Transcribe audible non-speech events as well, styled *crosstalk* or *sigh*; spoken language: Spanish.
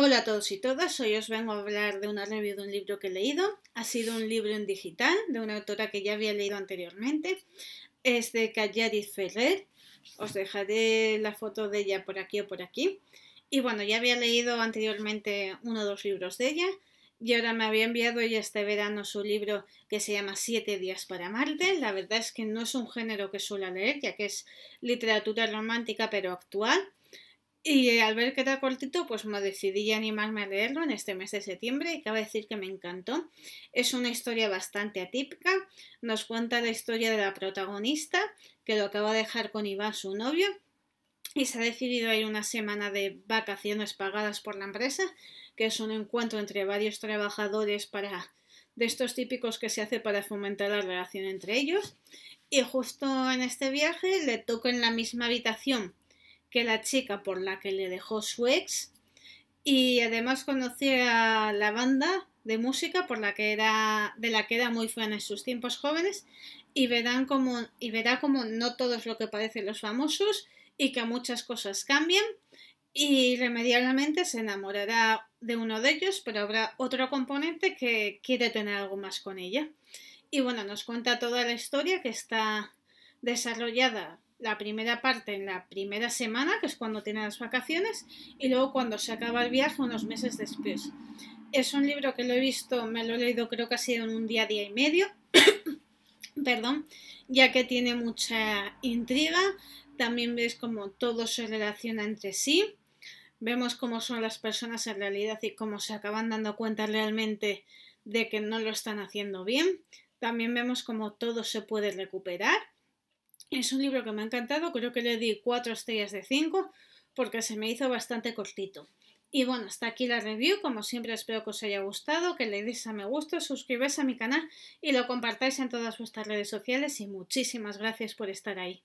Hola a todos y todas, hoy os vengo a hablar de una review de un libro que he leído. Ha sido un libro en digital de una autora que ya había leído anteriormente. Es de Callariz Ferrer. Os dejaré la foto de ella por aquí o por aquí. Y bueno, ya había leído anteriormente uno o dos libros de ella. Y ahora me había enviado ella este verano su libro que se llama Siete días para Marte. La verdad es que no es un género que suela leer, ya que es literatura romántica pero actual y eh, al ver que era cortito, pues me decidí animarme a leerlo en este mes de septiembre y cabe decir que me encantó. Es una historia bastante atípica, nos cuenta la historia de la protagonista que lo acaba de dejar con Iván, su novio, y se ha decidido ir una semana de vacaciones pagadas por la empresa, que es un encuentro entre varios trabajadores para de estos típicos que se hace para fomentar la relación entre ellos. Y justo en este viaje le toca en la misma habitación que la chica por la que le dejó su ex y además conocía la banda de música por la que era de la que era muy fan en sus tiempos jóvenes y verán como y verá como no todo es lo que parecen los famosos y que muchas cosas cambian y remedialmente se enamorará de uno de ellos, pero habrá otro componente que quiere tener algo más con ella. Y bueno, nos cuenta toda la historia que está desarrollada la primera parte en la primera semana, que es cuando tiene las vacaciones, y luego cuando se acaba el viaje unos meses después. Es un libro que lo he visto, me lo he leído creo que ha sido en un día, día y medio, *coughs* perdón, ya que tiene mucha intriga, también veis cómo todo se relaciona entre sí, vemos cómo son las personas en realidad y cómo se acaban dando cuenta realmente de que no lo están haciendo bien, también vemos cómo todo se puede recuperar es un libro que me ha encantado, creo que le di cuatro estrellas de 5 porque se me hizo bastante cortito. Y bueno, hasta aquí la review, como siempre espero que os haya gustado, que le deis a me gusta, suscribáis a mi canal y lo compartáis en todas vuestras redes sociales y muchísimas gracias por estar ahí.